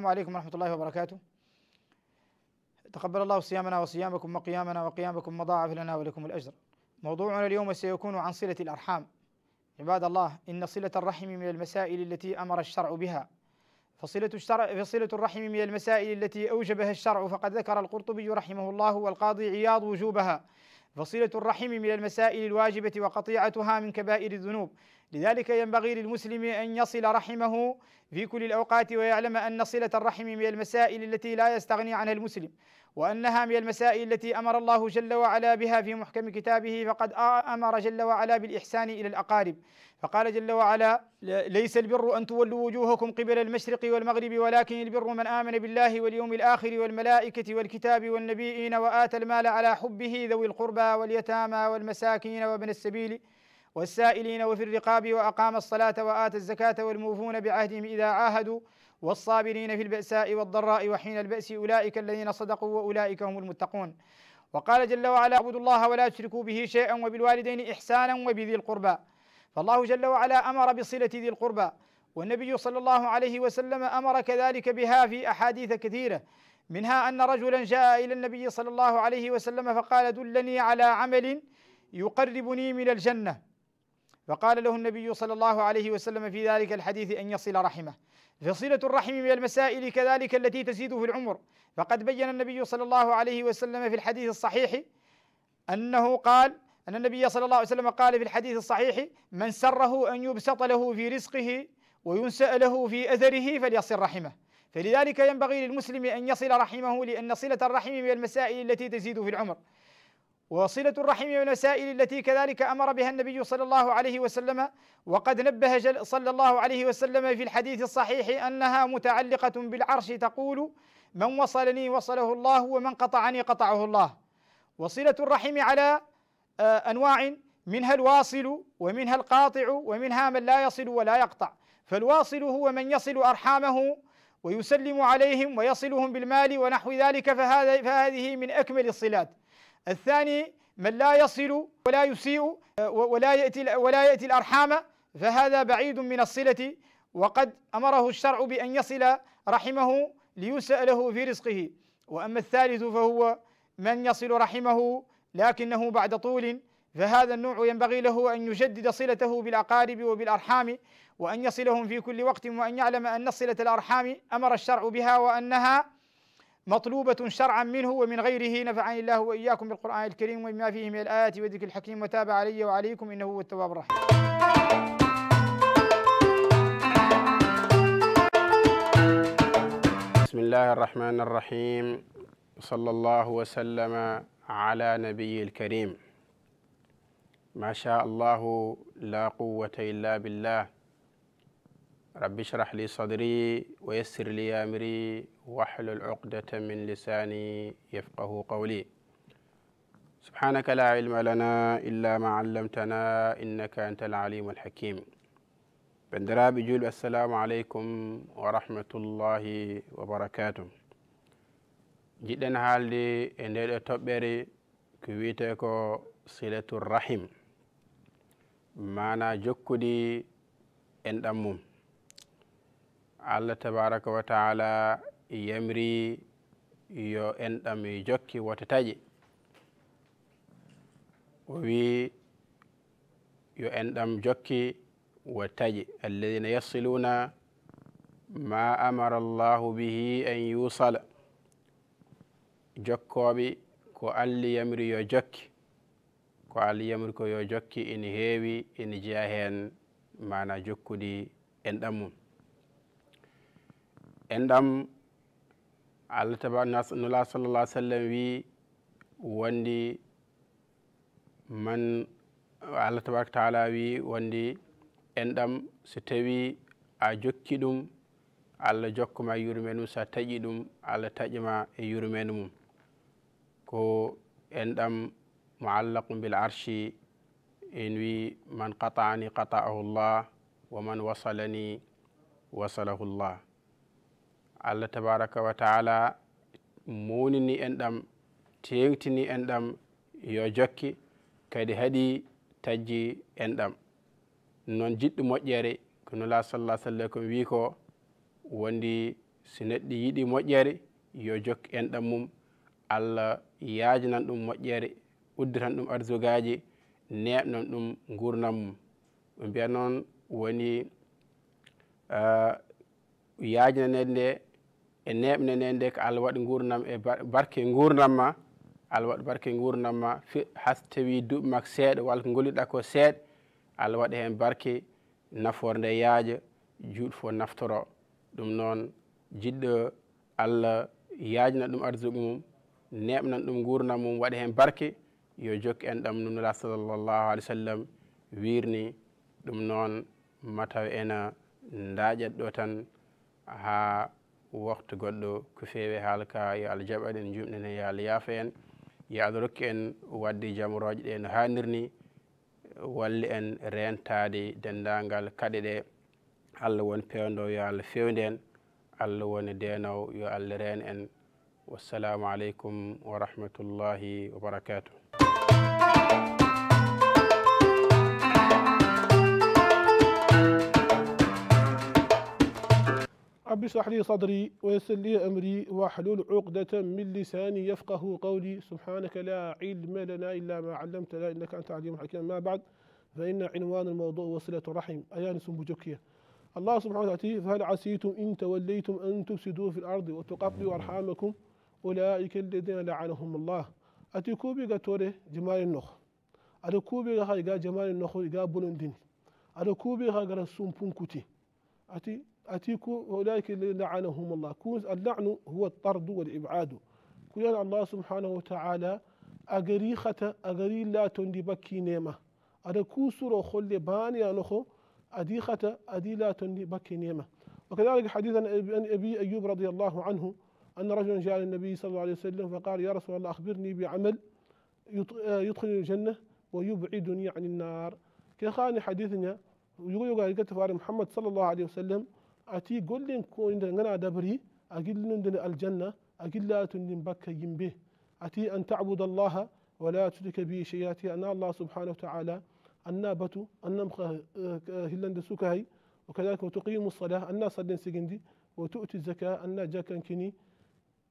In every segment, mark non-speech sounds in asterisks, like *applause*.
السلام عليكم ورحمة الله وبركاته تقبل الله صيامنا وصيامكم وقيامنا وقيامكم مضاعف لنا ولكم الأجر موضوعنا اليوم سيكون عن صلة الأرحام عباد الله إن صلة الرحم من المسائل التي أمر الشرع بها فصلة, الشرع فصلة الرحم من المسائل التي أوجبها الشرع فقد ذكر القرطبي رحمه الله والقاضي عياض وجوبها فصلة الرحم من المسائل الواجبة وقطيعتها من كبائر الذنوب لذلك ينبغي للمسلم أن يصل رحمه في كل الأوقات ويعلم أن صلة الرحم من المسائل التي لا يستغني عنها المسلم وأنها من المسائل التي أمر الله جل وعلا بها في محكم كتابه فقد أمر جل وعلا بالإحسان إلى الأقارب فقال جل وعلا ليس البر أن تولوا وجوهكم قبل المشرق والمغرب ولكن البر من آمن بالله واليوم الآخر والملائكة والكتاب والنبيين وآتى المال على حبه ذوي القربى واليتامى والمساكين وابن السبيل والسائلين وفي الرقاب وأقام الصلاة وآتى الزكاة والموفون بعهدهم إذا عاهدوا والصابرين في البأساء والضراء وحين البأس أولئك الذين صدقوا وأولئك هم المتقون وقال جل وعلا اعبدوا الله ولا تشركوا به شيئا وبالوالدين إحسانا وبذي القربى فالله جل وعلا أمر بصلة ذي القربى والنبي صلى الله عليه وسلم أمر كذلك بها في أحاديث كثيرة منها أن رجلا جاء إلى النبي صلى الله عليه وسلم فقال دلني على عمل يقربني من الجنة فقال له النبي صلى الله عليه وسلم في ذلك الحديث أن يصل رحمه فصلة الرحم من المسائل كذلك التي تزيد في العمر فقد بين النبي صلى الله عليه وسلم في الحديث الصحيح أنه قال أن النبي صلى الله عليه وسلم قال في الحديث الصحيح من سره أن يبسط له في رزقه وينسأ له في أثره فليصل رحمه فلذلك ينبغي للمسلم أن يصل رحمه لأن صلة الرحم من المسائل التي تزيد في العمر وصلة الرحم من الوسائل التي كذلك أمر بها النبي صلى الله عليه وسلم وقد نبه صلى الله عليه وسلم في الحديث الصحيح أنها متعلقة بالعرش تقول من وصلني وصله الله ومن قطعني قطعه الله وصلة الرحم على آه، أنواع منها الواصل ومنها القاطع ومنها من لا يصل ولا يقطع فالواصل هو من يصل أرحامه ويسلم عليهم ويصلهم بالمال ونحو ذلك فهذه من أكمل الصلات الثاني من لا يصل ولا يسيء آه، ولا يأتي ولا يأتي الأرحام فهذا بعيد من الصلة وقد أمره الشرع بأن يصل رحمه ليسأ له في رزقه وأما الثالث فهو من يصل رحمه لكنه بعد طول فهذا النوع ينبغي له أن يجدد صلته بالأقارب وبالأرحام وأن يصلهم في كل وقت وأن يعلم أن صلة الأرحام أمر الشرع بها وأنها مطلوبة شرعا منه ومن غيره نفعني الله وإياكم بالقرآن الكريم وما فيه من الآيات والذكر الحكيم وتاب علي وعليكم إنه هو التواب الرحيم بسم الله الرحمن الرحيم صلى الله وسلم على نبي الكريم ما شاء الله لا قوة إلا بالله رب اشرح لي صدري ويسر لي امري واحلل عقدة من لساني يفقه قولي سبحانك لا علم لنا الا ما علمتنا انك انت العليم الحكيم بندرا بجول السلام عليكم ورحمة الله وبركاته جدا هالدي اندل اتوبري كويتكو صلة الرحم معنى جكدي ان أمم allah tabaraka wa taala yamri yo enɗam e jokki wotataje o wi yo enɗam jokki wotataje alladina yasiluna ma amara allahu bihi an yusala jokkoɓe ko allah yamri yo jokki ko allah yamri ko yo jokki in heewi in jeeya heen mana jokkude enɗam mum enɗam allah taba nula sallallah sallam wi wondi man allah tabaraka taala wi wondi enɗam so tawi a jokki ɗum allah jokkuma e yurme mum sa taƴi ɗum allah taƴima e yurmede mum ko enɗam muallaqum bil arshi en wi man qata'ani qata'ahu llah wa man wasalani wasalahu llah allah tabaraka wa taala muunini en ɗam teewtini en ɗam yo jokki kadi haɗi tajji en ɗam noon jiɗɗi moƴƴere kono la salla sallam komi wi ko wondi so neɗɗi yiɗi moƴƴere yo jokki en ɗam mum allah yaajanan ɗum moƴƴere udditan ɗum arsugaji neeɓnan ɗum gurnan mum ɓe mbiya noon woni *hesitation* yaajananede nde e neɓne ne nde ko allah waɗi gurdam e barke gurdam ma allah waɗi barke gurdam ma has tawi duɓi makko seeɗa walla ko goliɗa ko seeɗa allah waɗa hen barke nafoore nde yaaƴa juuɗe fof naftoro ɗum noon jiɗɗo allah yaajna ɗum arzuɓe mum neɓnan ɗum gurdam mum waɗa hen barke yo jokki en ɗam nunula salllahu alih w sallam wirni ɗum noon mataw ena daƴat ɗo tan haa waktu goɗɗo ko feewi haala ka yo allah jaɓan en jumɗen he yo allah yaafa en yo allah rokki en wadde jamorooje ɗe no haanir ni walli en rentaade denndaangal kaɗe ɗe allah won peewndo yo allah feewndeen allah woni deenow yo allah reen en wassalamu aleykum wa rahmatullahi wa barakatuh رب اشرح لي صدري ويسر لي أمري واحلل عقدة من لساني يفقه قولي سبحانك لا علم لنا إلا ما علمتنا إنك أنت عليم حكيم ما بعد فإن عنوان الموضوع وصلة الرحم أيانس بجوكية الله سبحانه وتعالى فهل عسيتم إن توليتم أن تفسدوا في الأرض وتقطعوا أرحامكم أولئك الذين لعنهم الله أتيكو بيغا توري جمال النخ أتيكو بيغا جمال النخ إغا بلندين أتيكو بيغا غرسوم بونكوتي أتي أتيكم أولئك الذين لعنهم الله كونز اللعن هو الطرد والإبعاد كلنا الله سبحانه وتعالى أغريخة أغري لا تندي بكي نيمة أدا كوسر خل باني أنخو أديخة أدي لا تندي بكي نيمة وكذلك حديث عن أبي أيوب رضي الله عنه أن رجلا جاء للنبي صلى الله عليه وسلم فقال يا رسول الله أخبرني بعمل آه، يدخلني الجنة ويبعدني عن النار كخان حديثنا يقول يقول محمد صلى الله عليه وسلم ati golden ko koyde ngana dabri a gilludene aljanna a gillatundin bakka yimbe ati an ta'budu Allah wa la tudika bi shay'ati ati ana allah subhanahu wa taala anna batu hillan de suka hay wa kadhalika wa tuqimu salah anna sadin sigindi wa tu'ti zaka anna jakan kini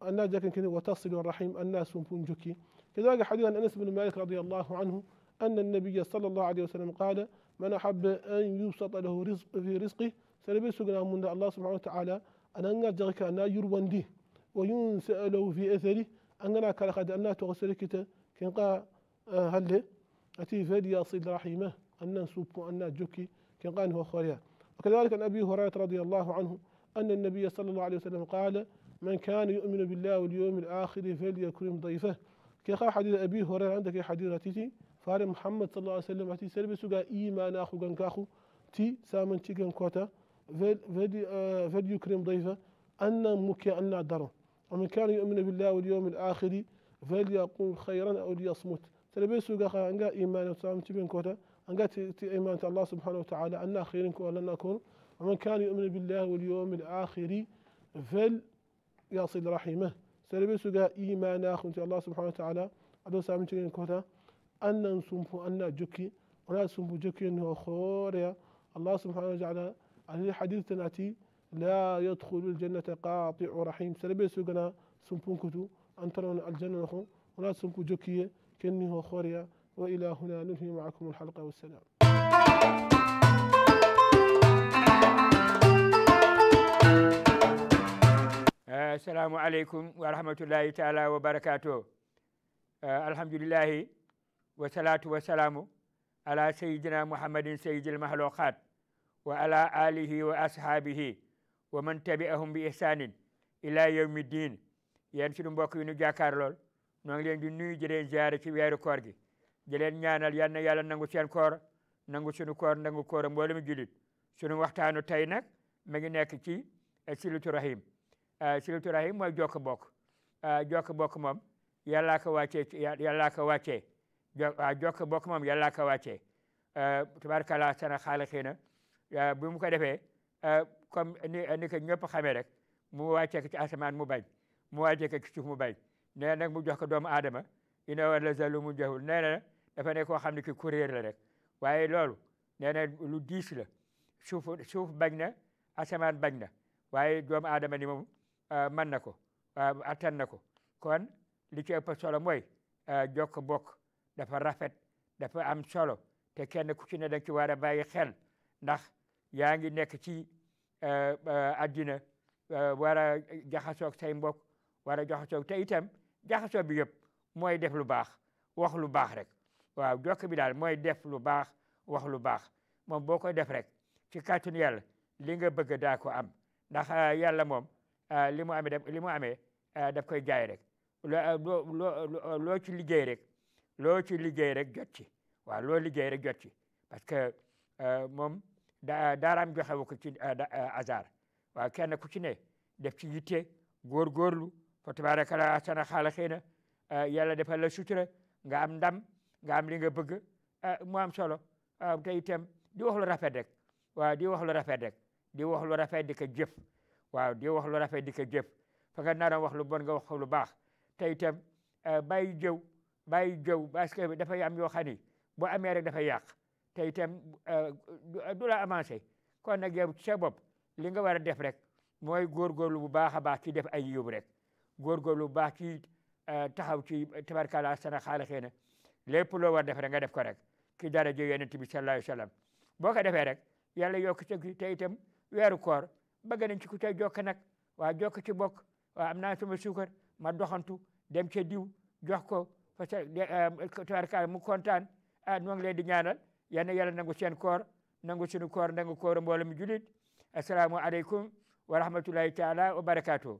anna jakan kini wa tasilu rahim anna sumpun jokki kadhalika hadith anas ibn malik radiyallahu anhu anna an-nabiy sallallahu alayhi wa sallam qala قال من احب ان يبسط له رزق في رزقه sarabe سجنا من الله سبحانه وتعالى أن ananga jarka na yurwandi wa yunsa lahu fi athari angana kala qad anna tughsir kita kin qa halle ati fadi yasil rahimah anna subu anna juki kin qa huwa وكذلك عن ابي هريره رضي الله عنه ان النبي صلى الله عليه وسلم قال من كان يؤمن بالله واليوم الاخر فليكرم ضيفه كي قال حديث ابي هريره عندك حديث راتيتي فارم محمد صلى الله عليه وسلم اتي سلبي سجا ايمان اخو جنكاخو تي سامن تي غنكوتا فليكرم آه، ضيفه أن مك أن دره ومن كان يؤمن بالله واليوم الآخر فليقول خيرا أو ليصمت تلبي سوغا خا أنغا إيمان وتسام تبين كوتا أنغا تي إيمان الله سبحانه وتعالى أن خير ولا نكون ومن كان يؤمن بالله واليوم الآخر فل يصل رحمه تلبي سوغا إيمان أخنت الله سبحانه وتعالى أدو سام تبين كوتا أن نسمح أن جكي ولا سمح جكي أنه خوريا الله سبحانه وتعالى حديث تناتي لا يدخل الجنة قاطع رحيم سلبي سوغنا سمبون كتو أنترون الجنة نخو ولا سمبو جوكية كني هو خوريا وإلى هنا ننهي معكم الحلقة والسلام السلام عليكم ورحمة الله تعالى وبركاته الحمد لله والصلاة والسلام على سيدنا محمد سيد المخلوقات wa ala alihi wa ashaabihi wa man tabi'ahum bi ihsanin ila yawmi diin yéen suñu mbokk yi ñu jàkkaar lool ñoo ngi leen di nuyu di ci weeru koor gi di leen ñaanal yal na yàlla nangu seen koor nangu suñu koor nangu koor mboolem julit suñu waxtaanu tey nag ma ngi nekk ci eh, silatu rahim eh, silatu rahim mooy jokk bokk eh, jokk bokk moom yàllaa ko wàccee yàllaa ko wàccee ah, jokk bokk moom yàllaa ko wàccee tabaarkalla sana xaaliqiina Euh, bi mu ko defee euh, comme ni ni ñëpp xamee rek mu wàccee ko ci asamaan mu bañ mu wàccee ko ci suuf mu bañ nee nag mu jox ko doomu aadama ina wala mu joxul nee na dafa ne koo xam ne ki kuréer la rek waaye loolu nee lu diis la suuf suuf bañ na asamaan bañ na waaye doomu aadama ni moom euh, mën na ko attan na ko kon li ci solo mooy jokk bokk dafa rafet dafa am solo te kenn ku ci ne da nga ci war a bàyyi xel ndax yaa ngi nekk ci àddina war a jaxasoog say mbokk war a jaxasoog te itam jaxasoo bi yëpp mooy def lu baax wax lu baax rek waaw jokk bi daal mooy def lu baax wax lu baax moom boo koy def rek ci kàttanu yàlla li nga bëgg daa ko am ndax yàlla moom li mu amee li mu amee daf koy jaay rek loo loo loo ci liggéey rek loo ci liggéey rek jot ci waaw loo liggéey rek jot ci parce que moom da daaraam joxewu ko ci eh, eh, hasard waaw kenn ku ci ne def ci yitte góorgóorlu fa tabaarakala ahsana xaaliqiina eh, yàlla defal la sutura nga am ndam nga am li nga bëgg mu am solo te itam di wax lu rafe rek waaw di wax lu rafet rek di wax lu rafe di ko jëf waaw di wax lu rafet di ko jëf fa nga naroon wax lu bon nga wax lu baax te itam bàyyi jëw bàyyi jëw parce que dafay am yoo boo amee rek dafay yàq te itam eh, eh, du la avancé kon nag yow ci sa bopp li nga war a def rek mooy góorgóorlu bu baax a baax ci def ay yóbbu rek góorgóorlu lu baax ci eh, taxaw ci tabarkala sana xaala xëy na lépp loo war def rek nga def ko rek ki dara ji yonent bi sallallahu alayhi wa boo ko defee rek yàlla yokk ci te itam weeru koor bëgg nañ ci ku ca jokk nag waa jokk ci bokk waa am naa sama suukar ma doxantu dem ke diw jox ko parce mu kontaan ah ñoo di ñaanal yal na yàlla nangu seen koor nangu sunu koor nangu kooru mboolem julit asalaamu aleykum wa rahmatullahi taala wa barakaatu